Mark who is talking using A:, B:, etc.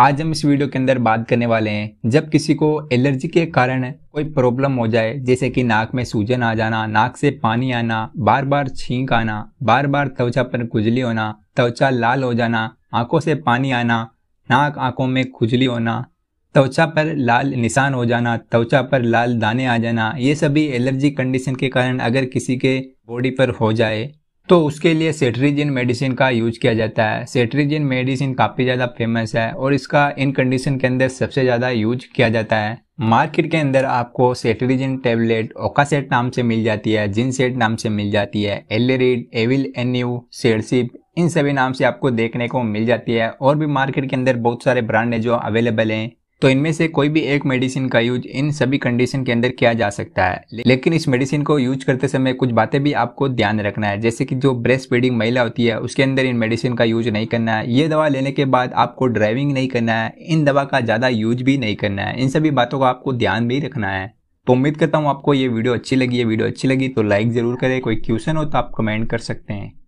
A: आज हम इस वीडियो के अंदर बात करने वाले हैं जब किसी को एलर्जी के कारण कोई प्रॉब्लम हो जाए जैसे कि नाक में सूजन आ जाना नाक से पानी आना बार बार छींक आना बार बार त्वचा पर खुजली होना त्वचा लाल हो जाना आंखों से पानी आना नाक आंखों में खुजली होना त्वचा पर लाल निशान हो जाना त्वचा पर लाल दाने आ जाना ये सभी एलर्जी कंडीशन के कारण अगर किसी के बॉडी पर हो जाए तो उसके लिए सेट्रीजिन मेडिसिन का यूज किया जाता है सेट्रीजिन मेडिसिन काफ़ी ज़्यादा फेमस है और इसका इन कंडीशन के अंदर सबसे ज़्यादा यूज किया जाता है मार्केट के अंदर आपको सेट्रीजिन टेबलेट ओकासेट नाम से मिल जाती है जिनसेट नाम से मिल जाती है एलरीड एविल एन्यू सेडसिप इन सभी नाम से आपको देखने को मिल जाती है और भी मार्केट के अंदर बहुत सारे ब्रांड है जो अवेलेबल हैं तो इनमें से कोई भी एक मेडिसिन का यूज इन सभी कंडीशन के अंदर किया जा सकता है लेकिन इस मेडिसिन को यूज करते समय कुछ बातें भी आपको ध्यान रखना है जैसे कि जो ब्रेस्ट फीडिंग महिला होती है उसके अंदर इन मेडिसिन का यूज नहीं करना है ये दवा लेने के बाद आपको ड्राइविंग नहीं करना है इन दवा का ज़्यादा यूज भी नहीं करना है इन सभी बातों का आपको ध्यान भी रखना है तो उम्मीद करता हूँ आपको ये वीडियो अच्छी लगी ये वीडियो अच्छी लगी तो लाइक ज़रूर करें कोई क्वेश्चन हो तो आप कमेंट कर सकते हैं